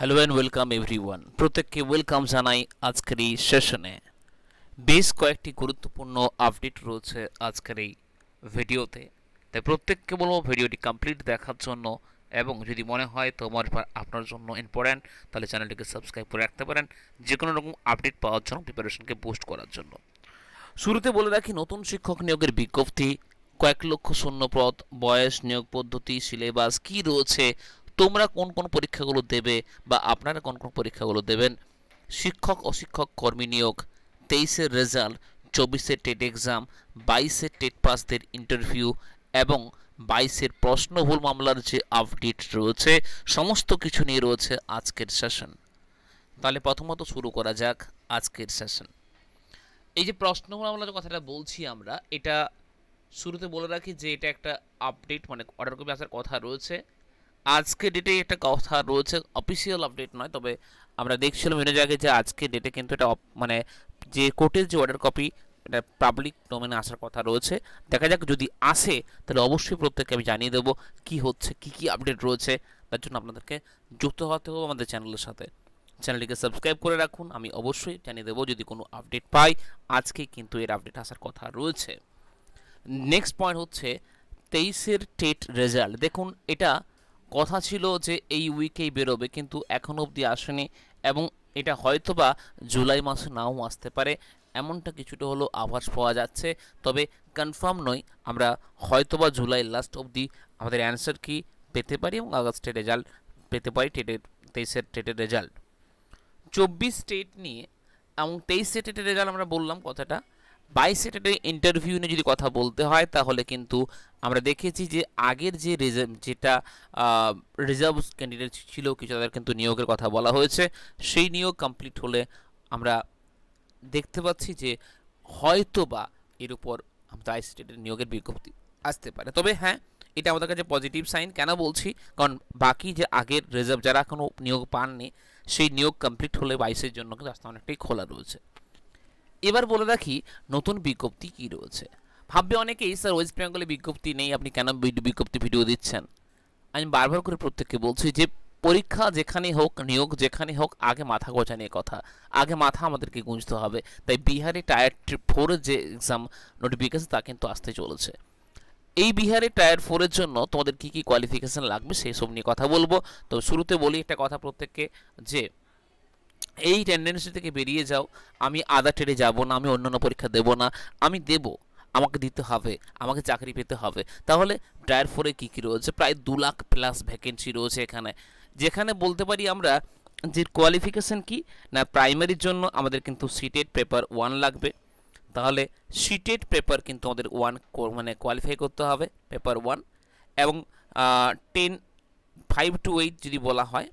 hello and welcome everyone প্রত্যেককে welcome জানাই আজকের এই সেশনে বেশ কয়েকটি গুরুত্বপূর্ণ আপডেট রয়েছে আজকের এই ভিডিওতে তাই প্রত্যেককে বলবো ভিডিওটি কমপ্লিট দেখার জন্য এবং যদি মনে হয় তোমার আপনার জন্য ইম্পর্ট্যান্ট তাহলে চ্যানেলটিকে সাবস্ক্রাইব করে রাখতে পারেন যে কোনো রকম আপডেট পাওয়ার জন্য প্রিপারেশনকে বুস্ট করার জন্য শুরুতে বলে রাখি নতুন শিক্ষক নিয়োগের বিজ্ঞপ্তি কয়েক লক্ষ শূন্য পদ বয়স নিয়োগ পদ্ধতি সিলেবাস কি রয়েছে তোমরা কোন কোন পরীক্ষাগুলো দেবে বা আপনারা কোন কোন পরীক্ষাগুলো দেবেন শিক্ষক অশিক্ষক কর্মী নিয়োগ তেইশের রেজাল্ট চব্বিশের টেট এক্সাম বাইশের টেট পাসদের ইন্টারভিউ এবং বাইশের প্রশ্নভুল মামলার যে আপডেট রয়েছে সমস্ত কিছু নিয়ে রয়েছে আজকের সেশন তাহলে প্রথমত শুরু করা যাক আজকের সেশন এই যে প্রশ্নভুল মামলার কথাটা বলছি আমরা এটা শুরুতে বলে রাখি যে এটা একটা আপডেট মানে অর্ডার কপি আসার কথা রয়েছে আজকে ডেটে একটা কথা রয়েছে অফিসিয়াল আপডেট নয় তবে আমরা দেখছিলাম মেনে আগে যে আজকে ডেটে কিন্তু এটা মানে যে কোর্টের যে অর্ডার কপি এটা পাবলিক ডোমেনে আসার কথা রয়েছে দেখা যাক যদি আসে তাহলে অবশ্যই প্রত্যেককে আমি জানিয়ে দেবো কি হচ্ছে কি কি আপডেট রয়েছে তার জন্য আপনাদেরকে যুক্ত হতে হবে আমাদের চ্যানেলের সাথে চ্যানেলটিকে সাবস্ক্রাইব করে রাখুন আমি অবশ্যই জানিয়ে দেবো যদি কোনো আপডেট পাই আজকে কিন্তু এর আপডেট আসার কথা রয়েছে নেক্সট পয়েন্ট হচ্ছে তেইশের টেট রেজাল্ট দেখুন এটা কথা ছিল যে এই উইকেই বেরোবে কিন্তু এখনও অবধি আসেনি এবং এটা হয়তোবা জুলাই মাসে নাও আসতে পারে এমনটা কিছুটা হলো আভাস পাওয়া যাচ্ছে তবে কনফার্ম নয় আমরা হয়তোবা জুলাই লাস্ট অবধি আমাদের অ্যান্সার কি পেতে পারি এবং আগস্টের রেজাল্ট পেতে পারি টেটের তেইশের টেটের রেজাল্ট চব্বিশ স্টেট নিয়ে এবং তেইশের টেটের রেজাল্ট আমরা বললাম কথাটা বাইসেটের ইন্টারভিউ নিয়ে যদি কথা বলতে হয় তাহলে কিন্তু আমরা দেখেছি যে আগের যে রিজার্ভ যেটা রিজার্ভ ক্যান্ডিডেট ছিল কিছু তাদের কিন্তু নিয়োগের কথা বলা হয়েছে সেই নিয়োগ কমপ্লিট হলে আমরা দেখতে পাচ্ছি যে হয়তো বা এর উপর আমাদের আইসিটের নিয়োগের বিজ্ঞপ্তি আসতে পারে তবে হ্যাঁ এটা আমাদের কাছে পজিটিভ সাইন কেন বলছি কারণ বাকি যে আগের রিজার্ভ যারা এখনও নিয়োগ পাননি সেই নিয়োগ কমপ্লিট হলে বাইশের জন্য কিন্তু রাস্তা অনেকটাই খোলা রয়েছে এবার বলে রাখি নতুন বিজ্ঞপ্তি কি রয়েছে ভাববে অনেকেই স্যার ওয়েস্ট বেঙ্গলে বিজ্ঞপ্তি নেই আপনি কেন বিজ্ঞপ্তি ভিডিও দিচ্ছেন আমি বারবার করে প্রত্যেককে বলছি যে পরীক্ষা যেখানে হোক নিয়োগ যেখানে হোক আগে মাথা গোছা নিয়ে কথা আগে মাথা আমাদেরকে গুঁজতে হবে তাই বিহারে টায়ার ফোরের যে এক্সাম নোটিফিকেশন তা কিন্তু আসতে চলেছে এই বিহারে টায়ার ফোরের জন্য তোমাদের কী কী কোয়ালিফিকেশান লাগবে সেই সব নিয়ে কথা বলবো তো শুরুতে বলি একটা কথা প্রত্যেককে যে এই টেন্ডেন্সি থেকে বেরিয়ে যাও আমি আদা টেরে যাব না আমি অন্যান্য পরীক্ষা দেব না আমি দেব আমাকে দিতে হবে আমাকে চাকরি পেতে হবে তাহলে ড্রায়ার ফোরে কী কী রয়েছে প্রায় দু লাখ প্লাস ভ্যাকেন্সি রয়েছে এখানে যেখানে বলতে পারি আমরা যে কোয়ালিফিকেশান কি না প্রাইমারির জন্য আমাদের কিন্তু সিটেড পেপার ওয়ান লাগবে তাহলে সিটেড পেপার কিন্তু আমাদের ওয়ান মানে কোয়ালিফাই করতে হবে পেপার ওয়ান এবং টেন ফাইভ টু এইট যদি বলা হয়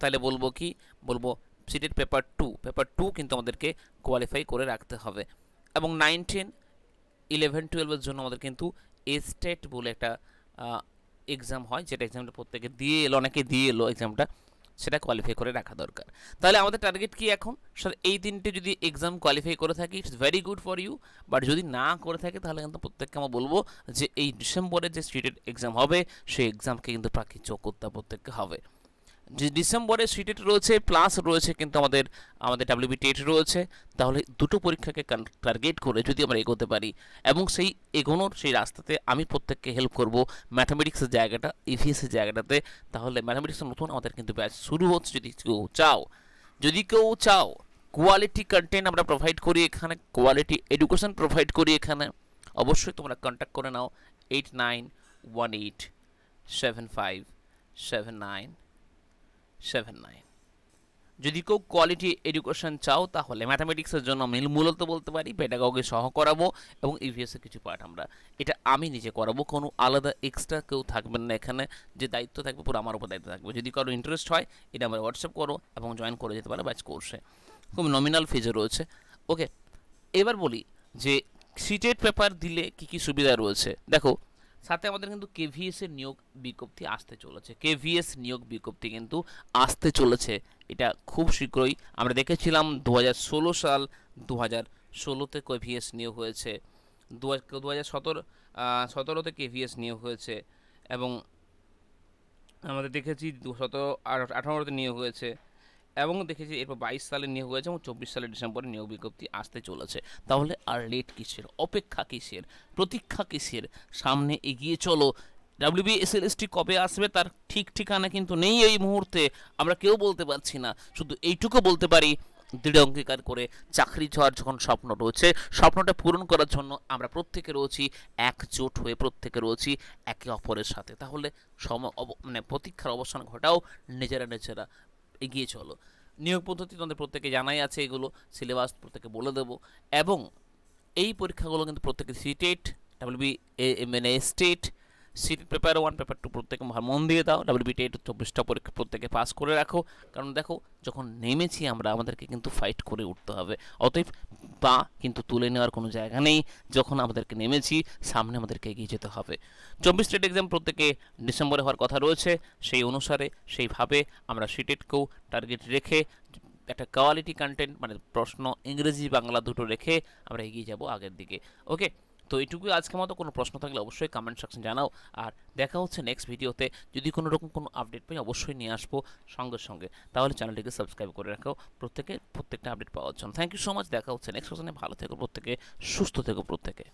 তাহলে বলবো কি বলবো সিটের পেপার টু পেপার টু কিন্তু আমাদেরকে কোয়ালিফাই করে রাখতে হবে এবং নাইন টেন ইলেভেন টুয়েলভের জন্য আমাদের কিন্তু এস্টেট বলে একটা এক্সাম হয় যেটা এক্সামটা প্রত্যেকে দিয়ে এলো অনেকে দিয়ে এলো এক্সামটা সেটা কোয়ালিফাই করে রাখা দরকার তাহলে আমাদের টার্গেট কি এখন স্যার এই তিনটে যদি এক্সাম কোয়ালিফাই করে থাকি it's very good for you but যদি না করে থাকে তাহলে কিন্তু প্রত্যেককে আমরা বলবো যে এই ডিসেম্বরে যে স্টেটেড এক্সাম হবে সেই এক্সামকে কিন্তু প্রাকৃত করতে প্রত্যেককে হবে ডিসেম্বরে সিটেট রয়েছে প্লাস রয়েছে কিন্তু আমাদের আমাদের ডাব্লিউবি টেট রয়েছে তাহলে দুটো পরীক্ষাকে টার্গেট করে যদি আমরা এগোতে পারি এবং সেই এগোনোর সেই রাস্তাতে আমি প্রত্যেককে হেল্প করব ম্যাথামেটিক্সের জায়গাটা ইভিএসের জায়গাটাতে তাহলে ম্যাথামেটিক্সের নতুন আমাদের কিন্তু ব্যাচ শুরু হচ্ছে যদি কেউ চাও যদি কেউ চাও কোয়ালিটি কন্টেন্ট আমরা প্রোভাইড করি এখানে কোয়ালিটি এডুকেশন প্রোভাইড করি এখানে অবশ্যই তোমরা কন্ট্যাক্ট করে নাও eight nine one eight seven five seven nine seven nine যদি কেউ কোয়ালিটি এডুকেশন চাও তাহলে ম্যাথামেটিক্সের জন্য আমি মূলত বলতে পারি পেডাগগে সহ করাবো এবং ইভিএসের কিছু পার্ট আমরা এটা আমি নিজে করাবো কোনো আলাদা এক্সট্রা কেউ থাকবেন না এখানে যে দায়িত্ব থাকবে পুরো আমার উপর দায়িত্ব থাকবে যদি কারো ইন্টারেস্ট হয় এটা আমার হোয়াটসঅ্যাপ করো এবং জয়েন করে যেতে পারে ব্যাচ কোর্সে খুব নমিনাল ফিজে রয়েছে ওকে এবার বলি যে সিটেড পেপার দিলে কি কি সুবিধা রয়েছে দেখো সাথে আমাদের কিন্তু কেভিএস এর নিয়োগ বিজ্ঞপ্তি আসতে চলেছে কেভিএস নিয়োগ বিজ্ঞপ্তি কিন্তু আসতে চলেছে এটা খুব শীঘ্রই আমরা দেখেছিলাম দু সাল দু হাজার ষোলোতে কেভিএস নিয়োগ হয়েছে দু হাজার সতেরো সতেরোতে কেভিএস নিয়োগ হয়েছে এবং আমাদের দেখেছি দু সতেরো আঠারোতে নিয়োগ হয়েছে এবং দেখেছি এরপর বাইশ সালে নিয়োগ হয়েছে এবং চব্বিশ সালে ডিসেম্বরে নিয়োগ বিজ্ঞপ্তি আসতে চলেছে তাহলে আর লেট কিসের অপেক্ষা কিসের প্রতীক্ষা কিসের সামনে এগিয়ে চলো টি কবে আসবে তার ঠিক ঠিকানা কিন্তু নেই এই মুহূর্তে আমরা কেউ বলতে পারছি না শুধু এইটুকু বলতে পারি দৃঢ় অঙ্গীকার করে চাকরি যাওয়ার যখন স্বপ্ন রয়েছে স্বপ্নটা পূরণ করার জন্য আমরা প্রত্যেকে রয়েছি একজোট হয়ে প্রত্যেকে রয়েছি একে অপরের সাথে তাহলে সম মানে প্রতীক্ষার অবসান ঘটাও নিজেরা নিজেরা এগিয়ে চলো নিয়োগ পদ্ধতি তোমাদের প্রত্যেকে জানাই আছে এগুলো সিলেবাস প্রত্যেকে বলে দেবো এবং এই পরীক্ষাগুলো কিন্তু প্রত্যেকে সিটেট ডাব্লিউবি মানে state CET paper one paper two প্রত্যেকে মন দিয়ে দাও ডাব্লিউবিটি এর চব্বিশটা পরীক্ষা প্রত্যেকে পাস করে রাখো কারণ দেখো যখন নেমেছি আমরা আমাদেরকে কিন্তু ফাইট করে উঠতে হবে অতএব পা কিন্তু তুলে নেওয়ার কোনো জায়গা নেই যখন আমাদেরকে নেমেছি সামনে আমাদেরকে এগিয়ে যেতে হবে চব্বিশ স্টেট এক্সাম প্রত্যেকে ডিসেম্বরে হওয়ার কথা রয়েছে সেই অনুসারে সেইভাবে আমরা সিটেটকেও e টার্গেট রেখে একটা কোয়ালিটি কন্টেন্ট মানে প্রশ্ন ইংরেজি বাংলা দুটো রেখে আমরা এগিয়ে যাব আগের দিকে ওকে তো এটুকুই আজকের মতো কোনো প্রশ্ন থাকলে অবশ্যই কমেন্ট সেকশন জানাও আর দেখা হচ্ছে নেক্সট ভিডিওতে যদি কোনো রকম কোনো আপডেট পাই অবশ্যই নিয়ে আসবো সঙ্গে সঙ্গে তাহলে চ্যানেলটিকে সাবস্ক্রাইব করে রাখো প্রত্যেকে প্রত্যেকটা আপডেট পাওয়ার জন্য থ্যাংক ইউ সো মাচ দেখা হচ্ছে নেক্সট সেশনে ভালো থেকো প্রত্যেকে সুস্থ থেকো প্রত্যেকে